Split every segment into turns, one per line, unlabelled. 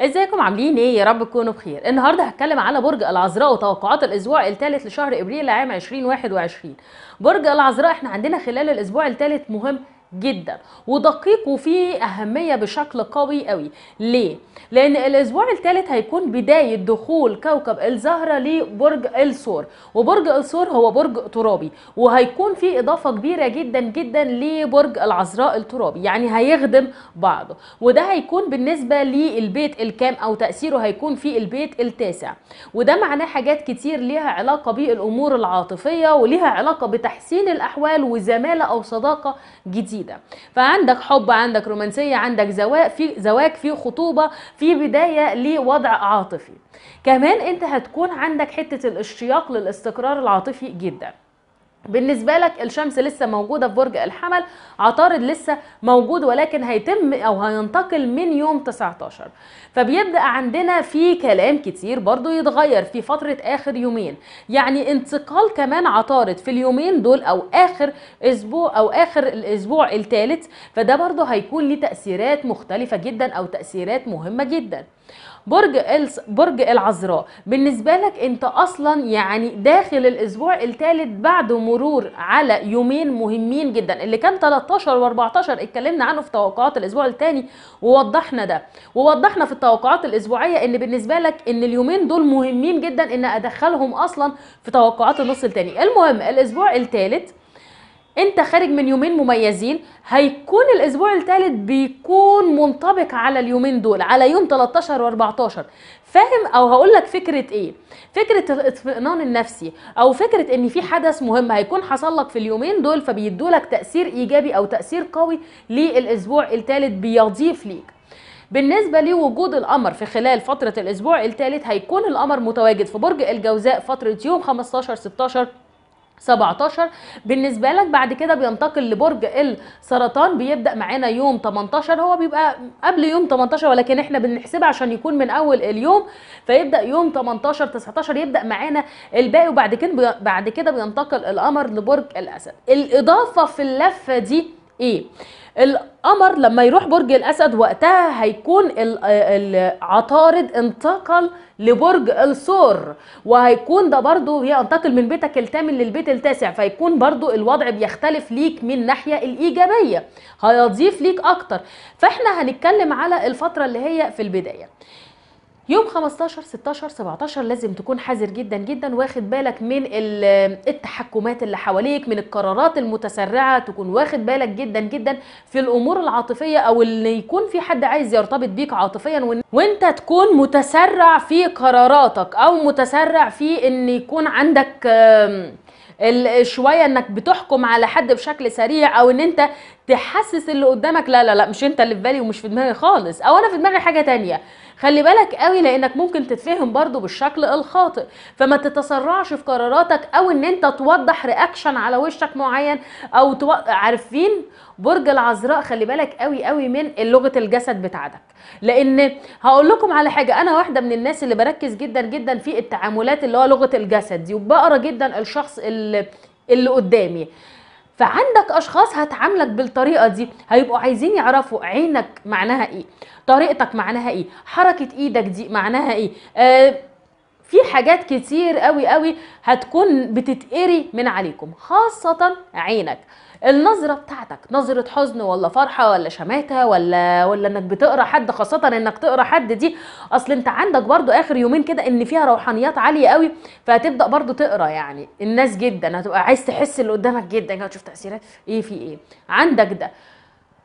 ازيكم عاملين ايه يا رب تكونوا بخير النهارده هتكلم على برج العذراء وتوقعات الاسبوع الثالث لشهر ابريل عام 2021 برج العذراء احنا عندنا خلال الاسبوع الثالث مهم جدا ودقيق وفيه اهميه بشكل قوي قوي ليه لان الاسبوع الثالث هيكون بدايه دخول كوكب الزهره لبرج الثور وبرج الثور هو برج ترابي وهيكون في اضافه كبيره جدا جدا لبرج العذراء الترابي يعني هيخدم بعضه وده هيكون بالنسبه للبيت الكام او تاثيره هيكون في البيت التاسع وده معناه حاجات كتير ليها علاقه بالامور العاطفيه وليها علاقه بتحسين الاحوال وزماله او صداقه جديده جديده فعندك حب عندك رومانسيه عندك زواج في زواج في خطوبه في بدايه لوضع عاطفي كمان انت هتكون عندك حته الاشتياق للاستقرار العاطفي جدا بالنسبة لك الشمس لسه موجودة في برج الحمل عطارد لسه موجود ولكن هيتم أو هينتقل من يوم 19 فبيبدأ عندنا في كلام كتير برضو يتغير في فترة آخر يومين يعني انتقال كمان عطارد في اليومين دول أو آخر أسبوع أو آخر الأسبوع الثالث فده برضو هيكون لتأثيرات تأثيرات مختلفة جدا أو تأثيرات مهمة جدا برج برج العذراء بالنسبه لك انت اصلا يعني داخل الاسبوع الثالث بعد مرور على يومين مهمين جدا اللي كان 13 و14 اتكلمنا عنه في توقعات الاسبوع الثاني ووضحنا ده ووضحنا في التوقعات الاسبوعيه ان بالنسبه لك ان اليومين دول مهمين جدا ان ادخلهم اصلا في توقعات النص الثاني المهم الاسبوع الثالث انت خارج من يومين مميزين هيكون الاسبوع الثالث بيكون منطبق على اليومين دول على يوم 13 و14 فاهم او هقول لك فكره ايه فكره الاطمئنان النفسي او فكره ان في حدث مهم هيكون حصل لك في اليومين دول فبيدوا لك تاثير ايجابي او تاثير قوي للاسبوع الثالث بيضيف ليك بالنسبه لوجود القمر في خلال فتره الاسبوع الثالث هيكون القمر متواجد في برج الجوزاء فتره يوم 15 16 17 بالنسبه لك بعد كده بينتقل لبرج السرطان بيبدا معانا يوم 18 هو بيبقى قبل يوم 18 ولكن احنا بنحسبها عشان يكون من اول اليوم فيبدا يوم 18 19 يبدا معانا الباقي وبعد كده بعد كده بينتقل القمر لبرج الاسد الاضافه في اللفه دي ايه القمر لما يروح برج الاسد وقتها هيكون العطارد انتقل لبرج الثور وهيكون ده برضو ينتقل من بيتك الثامن للبيت التاسع فيكون برضو الوضع بيختلف ليك من الناحيه الايجابيه هيضيف ليك اكتر فاحنا هنتكلم على الفتره اللي هي في البدايه يوم 15 16 17 لازم تكون حذر جدا جدا واخد بالك من التحكمات اللي حواليك من القرارات المتسرعه تكون واخد بالك جدا جدا في الامور العاطفيه او اللي يكون في حد عايز يرتبط بيك عاطفيا وانت تكون متسرع في قراراتك او متسرع في ان يكون عندك شويه انك بتحكم على حد بشكل سريع او ان انت تحسس اللي قدامك لا لا لا مش انت اللي في بالي ومش في دماغي خالص او انا في دماغي حاجه تانية خلي بالك قوي لانك ممكن تتفهم برضو بالشكل الخاطئ فما تتسرعش في قراراتك او ان انت توضح رياكشن على وشك معين او تو... عارفين برج العذراء خلي بالك قوي قوي من لغه الجسد بتاعتك لان هقول لكم على حاجه انا واحده من الناس اللي بركز جدا جدا في التعاملات اللي هو لغه الجسد دي وبقرا جدا الشخص اللي اللي قدامي فعندك اشخاص هتعاملك بالطريقه دي هيبقوا عايزين يعرفوا عينك معناها ايه طريقتك معناها ايه حركه ايدك دي معناها ايه آه في حاجات كتير قوي قوي هتكون بتتقري من عليكم خاصة عينك النظرة بتاعتك نظرة حزن ولا فرحة ولا شماتة ولا ولا انك بتقرا حد خاصة انك تقرا حد دي اصل انت عندك برضو اخر يومين كده ان فيها روحانيات عالية قوي فهتبدا برضو تقرا يعني الناس جدا هتبقى عايز تحس اللي قدامك جدا تشوف تاثيرات ايه في ايه عندك ده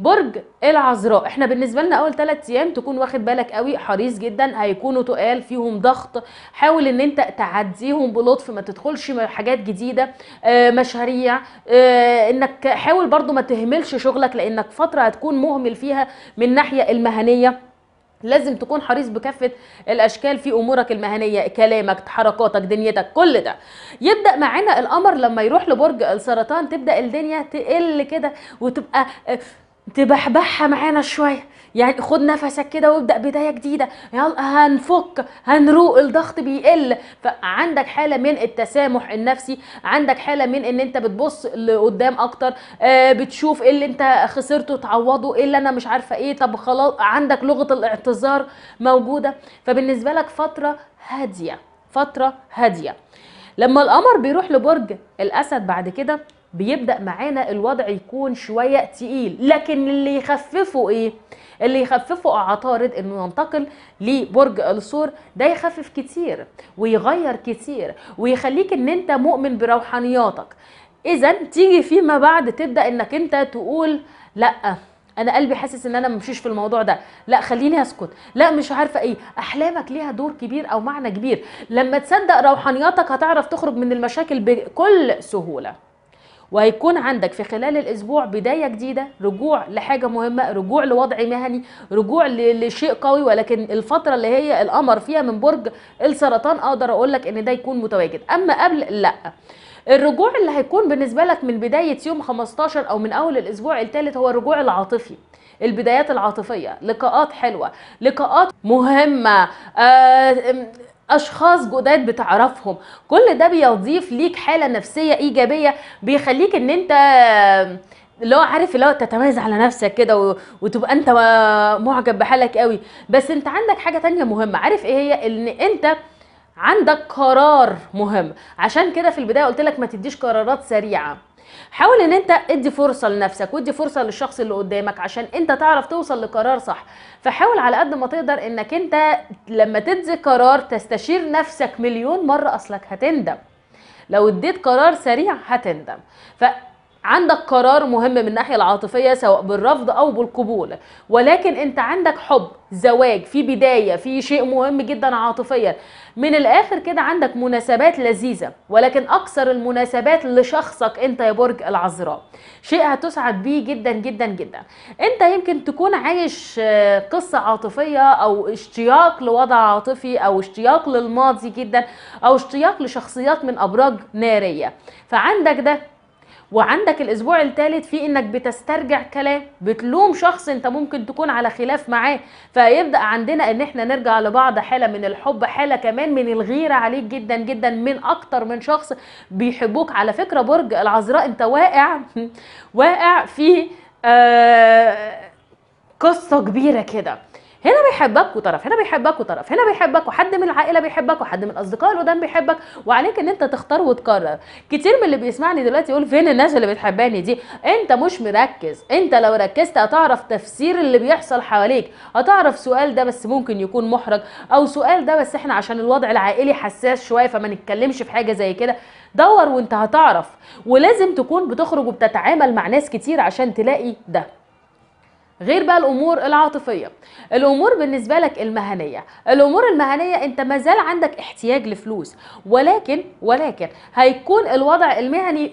برج العذراء احنا بالنسبه لنا اول ثلاث ايام تكون واخد بالك قوي حريص جدا هيكونوا تقال فيهم ضغط حاول ان انت تعديهم بلطف ما تدخلش حاجات جديده آه، مشاريع آه، انك حاول برضو ما تهملش شغلك لانك فتره هتكون مهمل فيها من ناحيه المهنيه لازم تكون حريص بكافة الأشكال في أمورك المهنية كلامك حركاتك دنيتك كل ده يبدأ معانا القمر لما يروح لبرج السرطان تبدأ الدنيا تقل كده وتبقى تبحبحها معانا شويه يعني خد نفسك كده وابدا بدايه جديده يلا هنفك هنروق الضغط بيقل فعندك حاله من التسامح النفسي عندك حاله من ان انت بتبص لقدام اكتر آه بتشوف ايه اللي انت خسرته تعوضه ايه اللي انا مش عارفه ايه طب خلاص عندك لغه الاعتذار موجوده فبالنسبه لك فتره هاديه فتره هاديه لما القمر بيروح لبرج الاسد بعد كده بيبدا معانا الوضع يكون شويه تقيل لكن اللي يخففه ايه اللي يخففه عطارد انه ينتقل لبرج الصور ده يخفف كتير ويغير كتير ويخليك ان انت مؤمن بروحانياتك اذا تيجي فيما بعد تبدا انك انت تقول لا انا قلبي حاسس ان انا ممشيش في الموضوع ده لا خليني اسكت لا مش عارفه ايه احلامك ليها دور كبير او معنى كبير لما تصدق روحانياتك هتعرف تخرج من المشاكل بكل سهوله وهيكون عندك في خلال الاسبوع بدايه جديده رجوع لحاجه مهمه رجوع لوضع مهني رجوع لشيء قوي ولكن الفتره اللي هي القمر فيها من برج السرطان اقدر اقول لك ان ده يكون متواجد اما قبل لا الرجوع اللي هيكون بالنسبه لك من بدايه يوم 15 او من اول الاسبوع الثالث هو الرجوع العاطفي البدايات العاطفيه لقاءات حلوه لقاءات مهمه آه اشخاص جداد بتعرفهم كل ده بيضيف ليك حاله نفسيه ايجابيه بيخليك ان انت اللي هو عارف اللي هو تتميز على نفسك كده وتبقى انت معجب بحالك قوي بس انت عندك حاجه تانية مهمه عارف ايه هي ان انت عندك قرار مهم عشان كده في البدايه قلت لك ما تديش قرارات سريعه حاول ان انت ادي فرصه لنفسك وادي فرصه للشخص اللي قدامك عشان انت تعرف توصل لقرار صح فحاول على قد ما تقدر انك انت لما تدي قرار تستشير نفسك مليون مره اصلك هتندم لو اديت قرار سريع هتندم ف عندك قرار مهم من الناحيه العاطفيه سواء بالرفض او بالقبول ولكن انت عندك حب زواج في بدايه في شيء مهم جدا عاطفيا من الاخر كده عندك مناسبات لذيذه ولكن اكثر المناسبات لشخصك انت يا برج العذراء شيء هتسعد بيه جدا جدا جدا انت يمكن تكون عايش آه، قصه عاطفيه او اشتياق لوضع عاطفي او اشتياق للماضي جدا او اشتياق لشخصيات من ابراج ناريه فعندك ده وعندك الاسبوع الثالث في انك بتسترجع كلام بتلوم شخص انت ممكن تكون على خلاف معاه فيبدا عندنا ان احنا نرجع لبعض حاله من الحب حاله كمان من الغيره عليك جدا جدا من اكتر من شخص بيحبوك على فكره برج العذراء انت واقع واقع في آه قصه كبيره كده هنا بيحبك وطرف هنا بيحبك وطرف هنا بيحبك وحد من العائله بيحبك وحد من الاصدقاء القدام بيحبك وعليك ان انت تختار وتقرر كتير من اللي بيسمعني دلوقتي يقول فين الناس اللي بتحباني دي انت مش مركز انت لو ركزت هتعرف تفسير اللي بيحصل حواليك هتعرف سؤال ده بس ممكن يكون محرج او سؤال ده بس احنا عشان الوضع العائلي حساس شويه فما نتكلمش في حاجه زي كده دور وانت هتعرف ولازم تكون بتخرج وبتتعامل مع ناس كتير عشان تلاقي ده غير بقى الامور العاطفيه الامور بالنسبه لك المهنيه الامور المهنيه انت ما زال عندك احتياج لفلوس ولكن ولكن هيكون الوضع المهني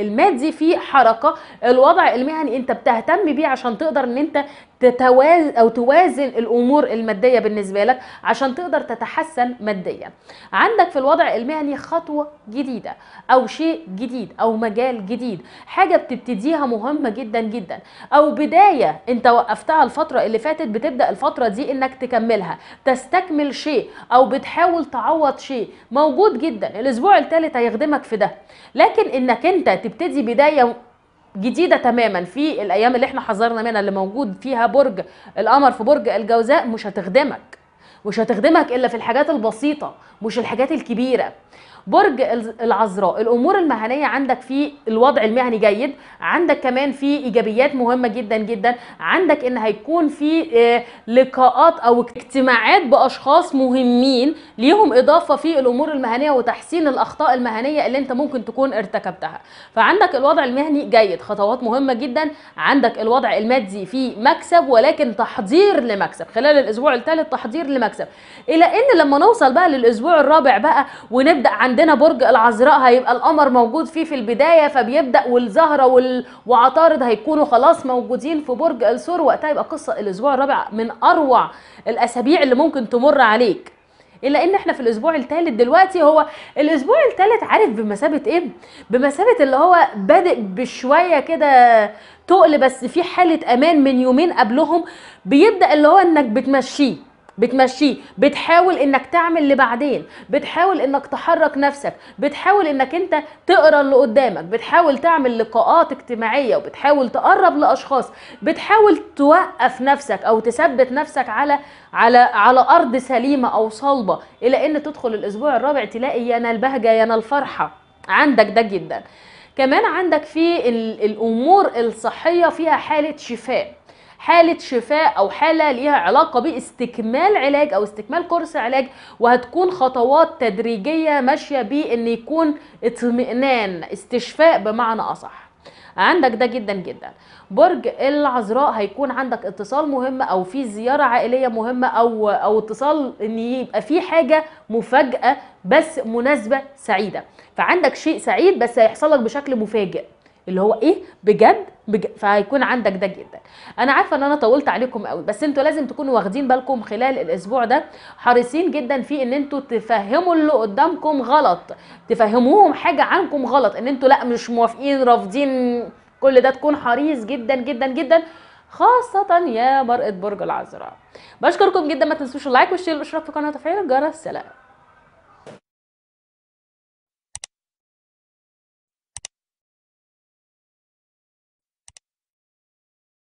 المادي فيه حركه الوضع المهني انت بتهتم بيه عشان تقدر ان انت تتوازن او توازن الامور الماديه بالنسبه لك عشان تقدر تتحسن ماديا عندك في الوضع المهني يعني خطوه جديده او شيء جديد او مجال جديد حاجه بتبتديها مهمه جدا جدا او بدايه انت وقفتها الفتره اللي فاتت بتبدا الفتره دي انك تكملها تستكمل شيء او بتحاول تعوض شيء موجود جدا الاسبوع الثالث هيخدمك في ده لكن انك انت تبتدي بدايه جديده تماما في الايام اللي احنا حذرنا منها اللي موجود فيها برج القمر في برج الجوزاء مش هتخدمك مش هتخدمك الا في الحاجات البسيطه مش الحاجات الكبيره برج العذراء الامور المهنيه عندك في الوضع المهني جيد عندك كمان في ايجابيات مهمه جدا جدا عندك ان هيكون في آه، لقاءات او اجتماعات باشخاص مهمين ليهم اضافه في الامور المهنيه وتحسين الاخطاء المهنيه اللي انت ممكن تكون ارتكبتها فعندك الوضع المهني جيد خطوات مهمه جدا عندك الوضع المادي في مكسب ولكن تحضير لمكسب خلال الاسبوع الثالث تحضير لمكسب الى ان لما نوصل بقى للاسبوع الرابع بقى ونبدا عندنا برج العذراء هيبقى القمر موجود فيه في البدايه فبيبدا والزهره وال... وعطارد هيكونوا خلاص موجودين في برج الثور وقتها يبقى قصه الاسبوع الرابع من اروع الاسابيع اللي ممكن تمر عليك الا ان احنا في الاسبوع الثالث دلوقتي هو الاسبوع الثالث عارف بمثابه ايه بمثابه اللي هو بادئ بشويه كده تقل بس في حاله امان من يومين قبلهم بيبدا اللي هو انك بتمشيه بتمشيه بتحاول انك تعمل اللي بعدين بتحاول انك تحرك نفسك بتحاول انك انت تقرا اللي قدامك بتحاول تعمل لقاءات اجتماعيه وبتحاول تقرب لاشخاص بتحاول توقف نفسك او تثبت نفسك على على على ارض سليمه او صلبه الى ان تدخل الاسبوع الرابع تلاقي يا انا البهجه يا انا الفرحه عندك ده جدا كمان عندك في الامور الصحيه فيها حاله شفاء حاله شفاء او حاله ليها علاقه باستكمال علاج او استكمال كورس علاج وهتكون خطوات تدريجيه ماشيه بان يكون اطمئنان استشفاء بمعنى اصح عندك ده جدا جدا برج العذراء هيكون عندك اتصال مهم او في زياره عائليه مهمه او او اتصال ان يبقى في حاجه مفاجاه بس مناسبه سعيده فعندك شيء سعيد بس هيحصل لك بشكل مفاجئ اللي هو ايه بجد, بجد فهيكون عندك ده جدا انا عارفه ان انا طولت عليكم قوي بس انتوا لازم تكونوا واخدين بالكم خلال الاسبوع ده حريصين جدا في ان انتوا تفهموا اللي قدامكم غلط تفهموهم حاجه عنكم غلط ان انتوا لا مش موافقين رافضين كل ده تكون حريص جدا جدا جدا خاصة يا مرأة برج العذراء بشكركم جدا ما تنسوش اللايك والشير والاشتراك في القناة وتفعيل الجرس سلام